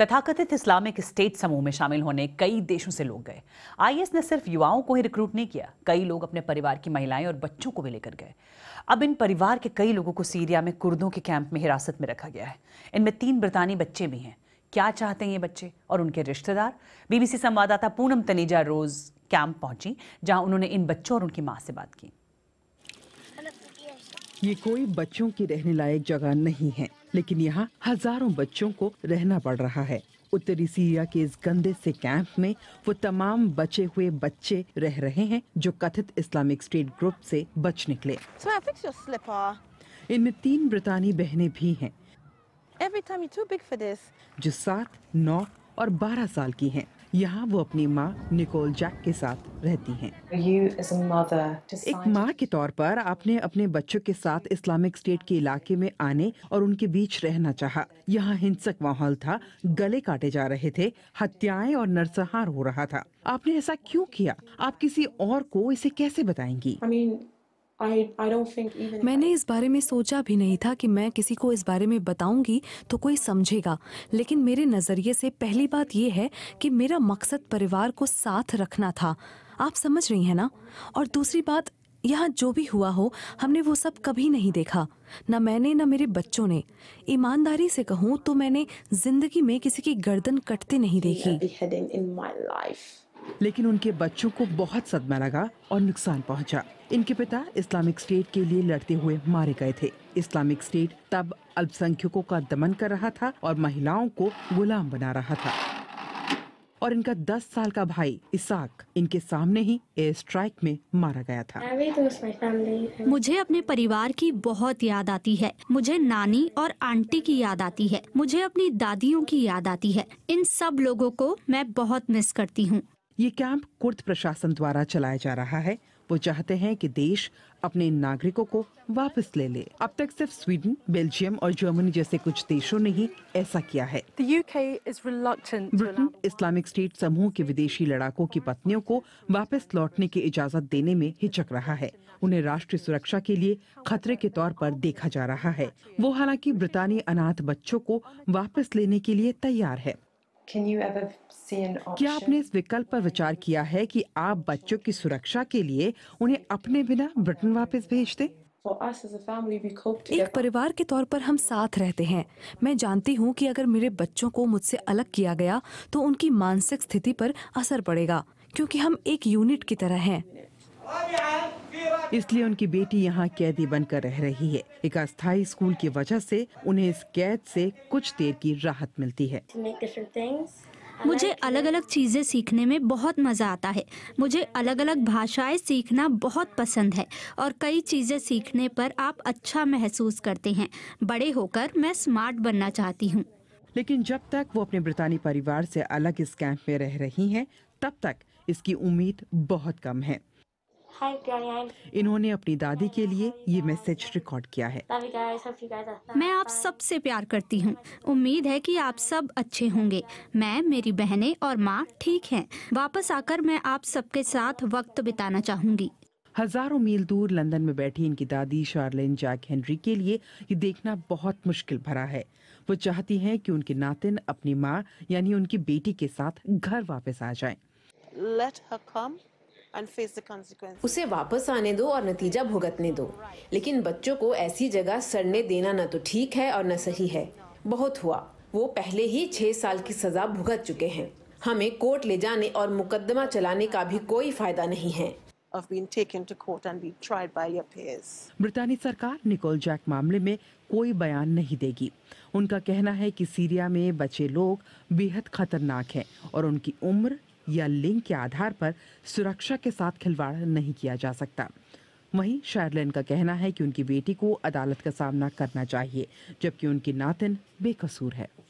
तथाकथित Islamic state समूह में शामिल होने कई देशों से लोग गए आईएस ने सिर्फ युवाओं को ही रिक्रूट नहीं किया कई लोग अपने परिवार की महिलाएं और बच्चों को भी लेकर गए अब इन परिवार के कई लोगों को सीरिया में कुर्दों के कैंप में हिरासत में रखा गया है इनमें तीन बरतानी बच्चे भी हैं क्या चाहते हैं ये बच्चे और उनके रिश्तेदार बीबीसी संवाददाता पूनम तनेजा रोज कैंप पहुंची जहां उन्होंने इन बच्चों और उनकी माँ से बात की ये कोई बच्चों की रहने लायक जगह नहीं है लेकिन यहाँ हजारों बच्चों को रहना पड़ रहा है उत्तरी सीरिया के इस गंदे से कैंप में वो तमाम बचे हुए बच्चे रह रहे हैं जो कथित इस्लामिक स्टेट ग्रुप से बच निकले so इनमें तीन ब्रितानी बहनें भी हैं जो सात नौ और बारह साल की हैं यहाँ वो अपनी माँ निकोल जैक के साथ रहती हैं। एक माँ के तौर पर आपने अपने बच्चों के साथ इस्लामिक स्टेट के इलाके में आने और उनके बीच रहना चाहा। यहाँ हिंसक माहौल था गले काटे जा रहे थे हत्याएं और नरसंहार हो रहा था आपने ऐसा क्यों किया आप किसी और को इसे कैसे बताएंगी I mean... मैंने इस बारे में सोचा भी नहीं था कि मैं किसी को इस बारे में बताऊंगी तो कोई समझेगा लेकिन मेरे नज़रिए से पहली बात यह है कि मेरा मकसद परिवार को साथ रखना था आप समझ रही हैं ना और दूसरी बात यहाँ जो भी हुआ हो हमने वो सब कभी नहीं देखा ना मैंने ना मेरे बच्चों ने ईमानदारी से कहूँ तो मैंने जिंदगी में किसी की गर्दन कटते नहीं देखी लेकिन उनके बच्चों को बहुत सदमा लगा और नुकसान पहुंचा। इनके पिता इस्लामिक स्टेट के लिए लड़ते हुए मारे गए थे इस्लामिक स्टेट तब अल्पसंख्यकों का दमन कर रहा था और महिलाओं को गुलाम बना रहा था और इनका 10 साल का भाई इसाक इनके सामने ही एयर स्ट्राइक में मारा गया था मुझे अपने परिवार की बहुत याद आती है मुझे नानी और आंटी की याद आती है मुझे अपनी दादियों की याद आती है इन सब लोगों को मैं बहुत मिस करती हूँ ये कैंप कुर्द प्रशासन द्वारा चलाया जा रहा है वो चाहते हैं कि देश अपने नागरिकों को वापस ले ले अब तक सिर्फ स्वीडन बेल्जियम और जर्मनी जैसे कुछ देशों ने ही ऐसा किया है ब्रिटेन इस्लामिक स्टेट समूह के विदेशी लड़ाकों की पत्नियों को वापस लौटने की इजाजत देने में हिचक रहा है उन्हें राष्ट्रीय सुरक्षा के लिए खतरे के तौर पर देखा जा रहा है वो हालांकि ब्रितानी अनाथ बच्चों को वापस लेने के लिए तैयार है क्या आपने इस विकल्प पर विचार किया है कि आप बच्चों की सुरक्षा के लिए उन्हें अपने बिना ब्रिटेन वापस भेज दें? एक परिवार के तौर पर हम साथ रहते हैं मैं जानती हूँ कि अगर मेरे बच्चों को मुझसे अलग किया गया तो उनकी मानसिक स्थिति पर असर पड़ेगा क्योंकि हम एक यूनिट की तरह हैं इसलिए उनकी बेटी यहाँ कैदी बनकर रह रही है एक अस्थायी स्कूल की वजह से उन्हें इस कैद से कुछ देर की राहत मिलती है मुझे अलग अलग चीज़ें सीखने में बहुत मज़ा आता है मुझे अलग अलग भाषाएं सीखना बहुत पसंद है और कई चीज़ें सीखने पर आप अच्छा महसूस करते हैं बड़े होकर मैं स्मार्ट बनना चाहती हूँ लेकिन जब तक वो अपने ब्रितानी परिवार से अलग इस कैंप में रह रही हैं तब तक इसकी उम्मीद बहुत कम है इन्होंने अपनी दादी के लिए ये मैसेज रिकॉर्ड किया है मैं आप सबसे प्यार करती हूँ उम्मीद है कि आप सब अच्छे होंगे मैं मेरी बहनें और माँ ठीक हैं। वापस आकर मैं आप सबके साथ वक्त बिताना चाहूँगी हजारों मील दूर लंदन में बैठी इनकी दादी शार्लिन जैक हेनरी के लिए ये देखना बहुत मुश्किल भरा है वो चाहती हैं कि उनके नातिन अपनी माँ यानी उनकी बेटी के साथ घर वापस आ जाएं। Let her come. उसे वापस आने दो और नतीजा भुगतने दो लेकिन बच्चों को ऐसी जगह सड़ने देना न तो ठीक है और न सही है बहुत हुआ वो पहले ही छह साल की सजा भुगत चुके हैं हमें कोर्ट ले जाने और मुकदमा चलाने का भी कोई फायदा नहीं है ब्रिटानी सरकार निकोल जैक मामले में कोई बयान नहीं देगी उनका कहना है कि सीरिया में बचे लोग बेहद खतरनाक हैं और उनकी उम्र या लिंग के आधार पर सुरक्षा के साथ खिलवाड़ नहीं किया जा सकता वहीं शार्लेन का कहना है कि उनकी बेटी को अदालत का सामना करना चाहिए जबकि उनकी नातिन बेकसूर है